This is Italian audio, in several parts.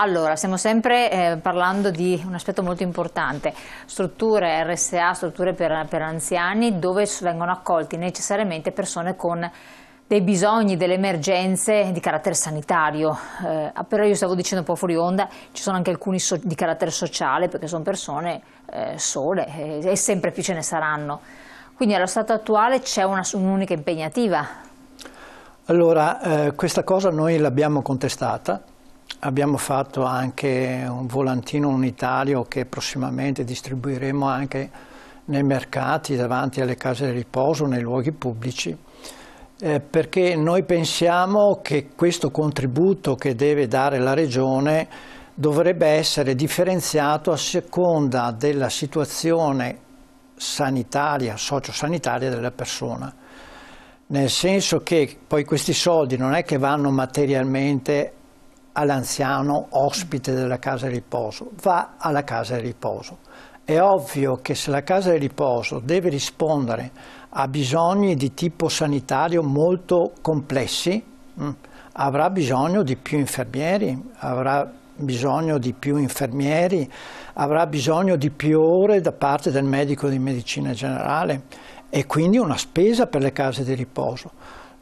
Allora, stiamo sempre eh, parlando di un aspetto molto importante, strutture RSA, strutture per, per anziani, dove vengono accolti necessariamente persone con dei bisogni, delle emergenze di carattere sanitario, eh, però io stavo dicendo un po' fuori onda, ci sono anche alcuni so di carattere sociale perché sono persone eh, sole eh, e sempre più ce ne saranno. Quindi allo stato attuale c'è un'unica un impegnativa. Allora, eh, questa cosa noi l'abbiamo contestata Abbiamo fatto anche un volantino unitario che prossimamente distribuiremo anche nei mercati, davanti alle case di riposo, nei luoghi pubblici, eh, perché noi pensiamo che questo contributo che deve dare la Regione dovrebbe essere differenziato a seconda della situazione sanitaria, sociosanitaria della persona. Nel senso che poi questi soldi non è che vanno materialmente all'anziano ospite della casa di riposo, va alla casa di riposo. È ovvio che se la casa di riposo deve rispondere a bisogni di tipo sanitario molto complessi, mh, mm, avrà bisogno di più infermieri, avrà bisogno di più infermieri, avrà bisogno di più ore da parte del medico di medicina generale e quindi una spesa per le case di riposo.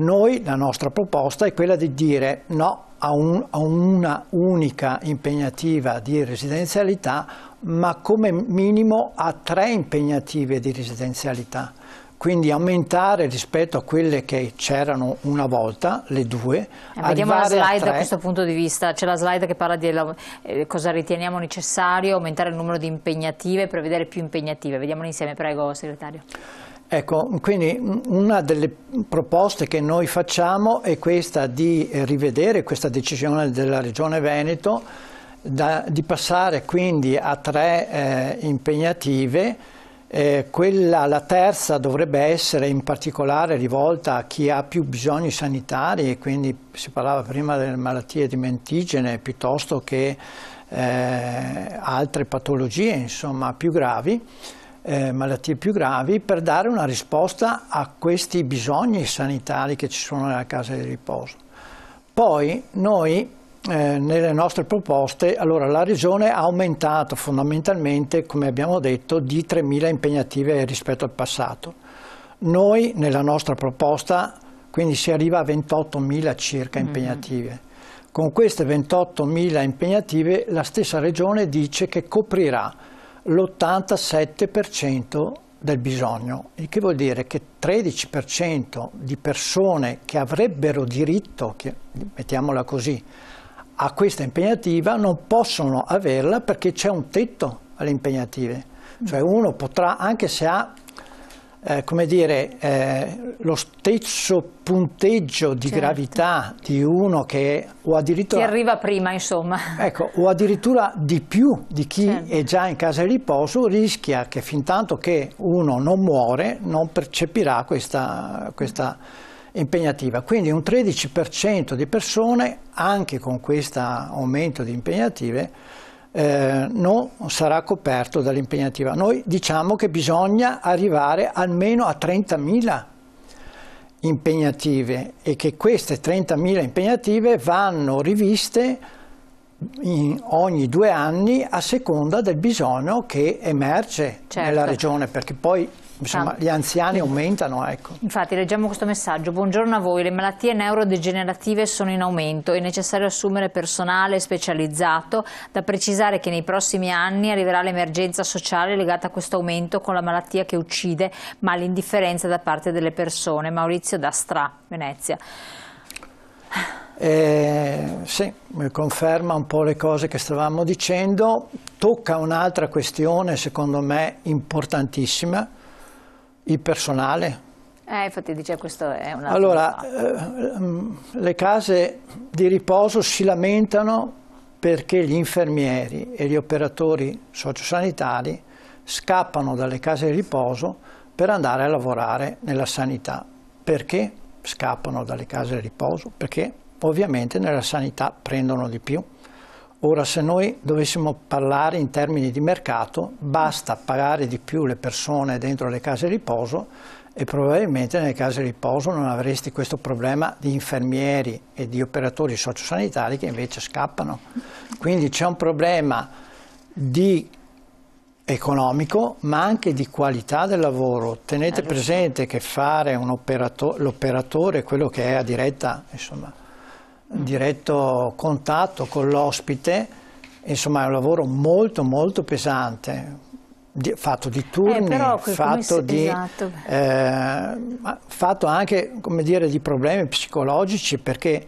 Noi, la nostra proposta è quella di dire no a, un, a una unica impegnativa di residenzialità, ma come minimo a tre impegnative di residenzialità quindi aumentare rispetto a quelle che c'erano una volta, le due. Eh, vediamo la slide da questo punto di vista, c'è la slide che parla di eh, cosa riteniamo necessario, aumentare il numero di impegnative, prevedere più impegnative, vediamolo insieme, prego segretario. Ecco, quindi una delle proposte che noi facciamo è questa di rivedere questa decisione della Regione Veneto, da, di passare quindi a tre eh, impegnative, eh, quella, la terza dovrebbe essere in particolare rivolta a chi ha più bisogni sanitari, quindi si parlava prima delle malattie dimentigene piuttosto che eh, altre patologie insomma, più gravi eh, malattie più gravi per dare una risposta a questi bisogni sanitari che ci sono nella casa di riposo. Poi noi eh, nelle nostre proposte, allora la Regione ha aumentato fondamentalmente, come abbiamo detto, di 3.000 impegnative rispetto al passato. Noi nella nostra proposta quindi si arriva a 28.000 circa mm-hmm. impegnative. Mm Con queste 28.000 impegnative la stessa Regione dice che coprirà l'87% del bisogno, il che vuol dire che 13% di persone che avrebbero diritto, che, mettiamola così, a questa impegnativa non possono averla perché c'è un tetto alle impegnative. Cioè uno potrà, anche se ha eh, come dire, eh, lo stesso punteggio di certo. gravità di uno che o addirittura... Chi arriva prima, insomma. Ecco, o addirittura di più di chi certo. è già in casa di riposo, rischia che fin tanto che uno non muore non percepirà questa, questa impegnativa. Quindi un 13% di persone, anche con questo aumento di impegnative, eh, non sarà coperto dall'impegnativa. Noi diciamo che bisogna arrivare almeno a 30.000 impegnative e che queste 30.000 impegnative vanno riviste ogni due anni a seconda del bisogno che emerge certo. nella regione, perché poi Insomma, gli anziani aumentano, ecco. Infatti, leggiamo questo messaggio. Buongiorno a voi, le malattie neurodegenerative sono in aumento, è necessario assumere personale specializzato, da precisare che nei prossimi anni arriverà l'emergenza sociale legata a questo aumento con la malattia che uccide, ma l'indifferenza da parte delle persone. Maurizio da Stra, Venezia. Eh, sì, conferma un po' le cose che stavamo dicendo, tocca un'altra questione secondo me importantissima, il personale. Eh, infatti dice questo è un altro Allora, eh, mm, le case di riposo si lamentano perché gli infermieri e gli operatori sociosanitari scappano dalle case di riposo per andare a lavorare nella sanità. Perché scappano dalle case di riposo? Perché ovviamente nella sanità prendono di più. Ora se noi dovessimo parlare in termini di mercato, basta pagare di più le persone dentro le case di riposo e probabilmente nelle case di riposo non avresti questo problema di infermieri e di operatori sociosanitari che invece scappano. Quindi c'è un problema di economico ma anche di qualità del lavoro. Tenete eh, presente che fare l'operatore, quello che è a diretta, insomma, diretto contatto con l'ospite, insomma è un lavoro molto molto pesante, di, fatto di turni, eh, fatto, di, esatto. eh, fatto, anche dire, di problemi psicologici perché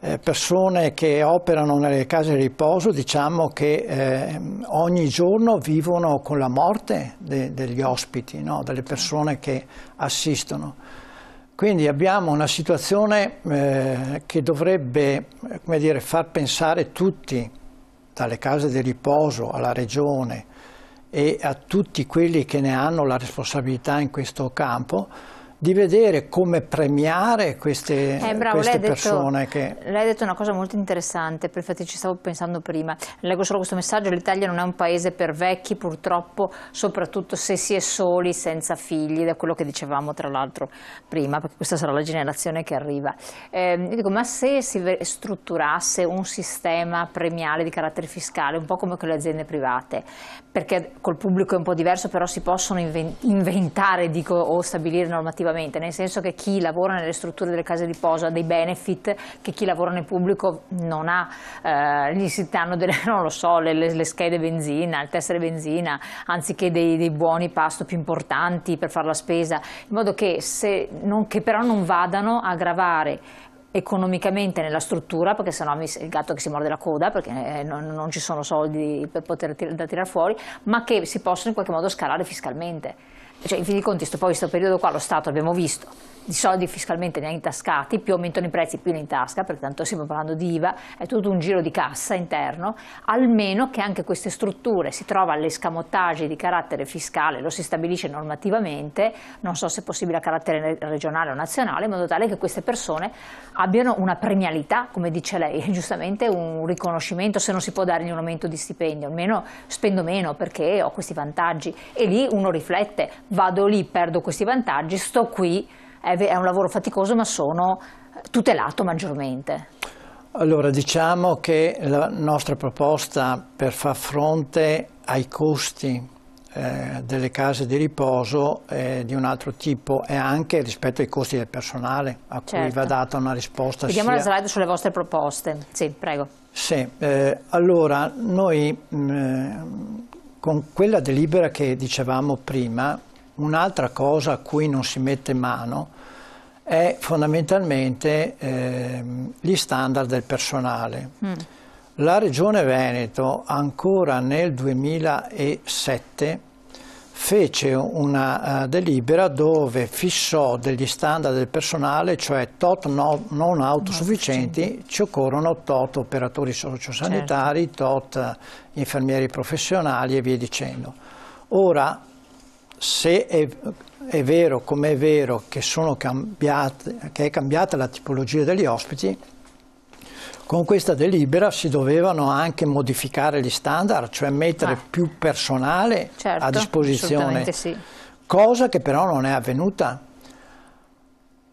eh, persone che operano nelle case di riposo diciamo che eh, ogni giorno vivono con la morte de, degli ospiti, no? delle persone che assistono. Quindi abbiamo una situazione eh, che dovrebbe eh, dire, far pensare tutti, dalle case di riposo alla regione e a tutti quelli che ne hanno la responsabilità in questo campo, di vedere come premiare queste, eh, bravo, queste lei persone. Detto, che... Lei ha detto una cosa molto interessante, infatti ci stavo pensando prima. Leggo solo questo messaggio, l'Italia non è un paese per vecchi purtroppo, soprattutto se si è soli, senza figli, da quello che dicevamo tra l'altro prima, perché questa sarà la generazione che arriva. Eh, dico, ma se si strutturasse un sistema premiale di carattere fiscale, un po' come con le aziende private, perché col pubblico è un po' diverso, però si possono inventare dico, o stabilire normativa negativamente, nel senso che chi lavora nelle strutture delle case di posa ha dei benefit che chi lavora nel pubblico non ha, eh, gli si danno delle, non lo so, le, le schede benzina, il tessere benzina, anziché dei, dei, buoni pasto più importanti per fare la spesa, in modo che, se, non, che però non vadano a gravare economicamente nella struttura perché sennò il gatto che si morde la coda perché eh, non, non ci sono soldi per poter tir da tirare fuori ma che si possono in qualche modo scalare fiscalmente cioè, in fin dei conti, poi questo periodo qua lo Stato, abbiamo visto, di soldi fiscalmente ne ha intascati, più aumentano i prezzi più ne intasca, perché tanto stiamo parlando di IVA, è tutto un giro di cassa interno, almeno che anche queste strutture si trovano all'escamotage di carattere fiscale, lo si stabilisce normativamente, non so se è possibile a carattere regionale o nazionale, in modo tale che queste persone abbiano una premialità, come dice lei, giustamente un riconoscimento, se non si può dargli un aumento di stipendio, almeno spendo meno perché ho questi vantaggi e lì uno riflette, vado lì, perdo questi vantaggi, sto qui, è un lavoro faticoso ma sono eh, tutelato maggiormente. Allora diciamo che la nostra proposta per far fronte ai costi eh, delle case di riposo è di un altro tipo e anche rispetto ai costi del personale a certo. cui va certo. data una risposta. Vediamo sia... la slide sulle vostre proposte. Sì, prego. Sì, eh, allora noi mh, mm, eh, con quella delibera che dicevamo prima Un'altra cosa a cui non si mette mano è fondamentalmente eh, gli standard del personale. Mm. La Regione Veneto ancora nel 2007 fece una uh, delibera dove fissò degli standard del personale, cioè tot no, non autosufficienti, ci occorrono tot operatori sociosanitari, certo. tot eh, infermieri professionali e via dicendo. Ora se è, è vero come è vero che, cambiate, che è cambiata la tipologia degli ospiti, con questa delibera si dovevano anche modificare gli standard, cioè mettere ah, più personale certo, a disposizione, sì. cosa che però non è avvenuta.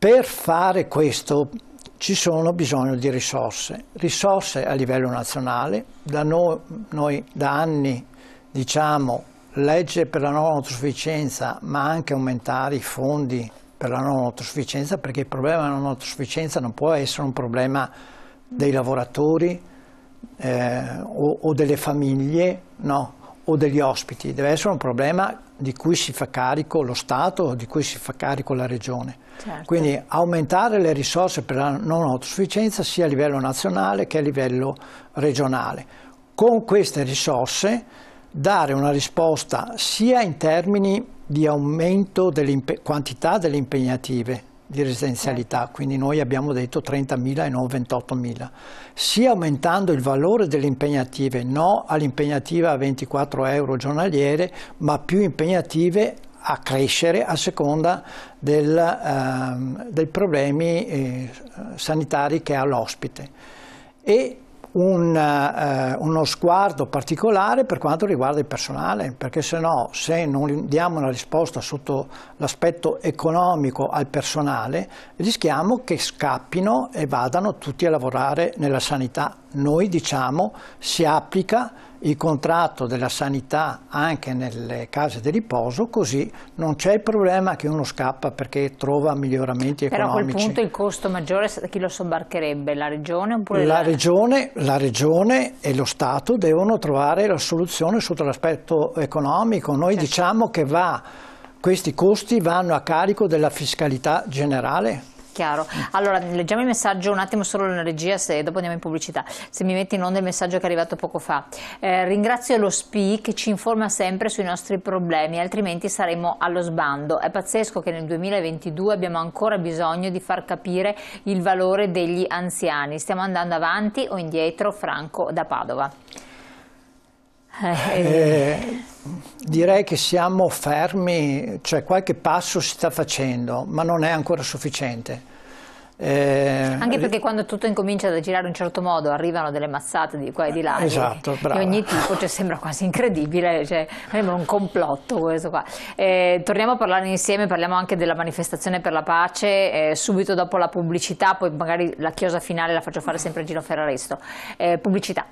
Per fare questo ci sono bisogno di risorse, risorse a livello nazionale, da noi, noi da anni diciamo legge per la non autosufficienza, ma anche aumentare i fondi per la non autosufficienza, perché il problema della non autosufficienza non può essere un problema dei lavoratori eh, o, o, delle famiglie, no, o degli ospiti, deve essere un problema di cui si fa carico lo Stato, di cui si fa carico la Regione. Certo. Quindi aumentare le risorse per la non autosufficienza sia a livello nazionale che a livello regionale. Con queste risorse dare una risposta sia in termini di aumento delle quantità delle impegnative di residenzialità, certo. quindi noi abbiamo detto 30.000 e non 28.000, sia aumentando il valore delle impegnative, no all'impegnativa a 24 euro giornaliere, ma più impegnative a crescere a seconda del, eh, dei problemi eh, sanitari che ha l'ospite. E un, eh, uno sguardo particolare per quanto riguarda il personale, perché se no se non diamo una risposta sotto l'aspetto economico al personale rischiamo che scappino e vadano tutti a lavorare nella sanità. Noi diciamo si applica il contratto della sanità anche nelle case di riposo, così non c'è il problema che uno scappa perché trova miglioramenti Però economici. Però a quel punto il costo maggiore chi lo sobbarcherebbe? La regione oppure la, la... Regione, la regione e lo Stato devono trovare la soluzione sotto l'aspetto economico. Noi certo. diciamo che va, questi costi vanno a carico della fiscalità generale Chiaro. Allora, leggiamo il messaggio un attimo solo in regia, se dopo andiamo in pubblicità. Se mi metti in onda il messaggio che è arrivato poco fa. Eh, ringrazio lo SPI che ci informa sempre sui nostri problemi, altrimenti saremo allo sbando. È pazzesco che nel 2022 abbiamo ancora bisogno di far capire il valore degli anziani. Stiamo andando avanti o indietro? Franco da Padova. Eh. eh, direi che siamo fermi, cioè qualche passo si sta facendo, ma non è ancora sufficiente. Eh, Anche perché quando tutto incomincia ad girare in un certo modo arrivano delle mazzate di qua e di là esatto, di ogni tipo, cioè, sembra quasi incredibile, cioè, sembra un complotto questo qua. Eh, torniamo a parlare insieme, parliamo anche della manifestazione per la pace, eh, subito dopo la pubblicità, poi magari la chiosa finale la faccio fare sempre a Gino Ferraresto. Eh, pubblicità.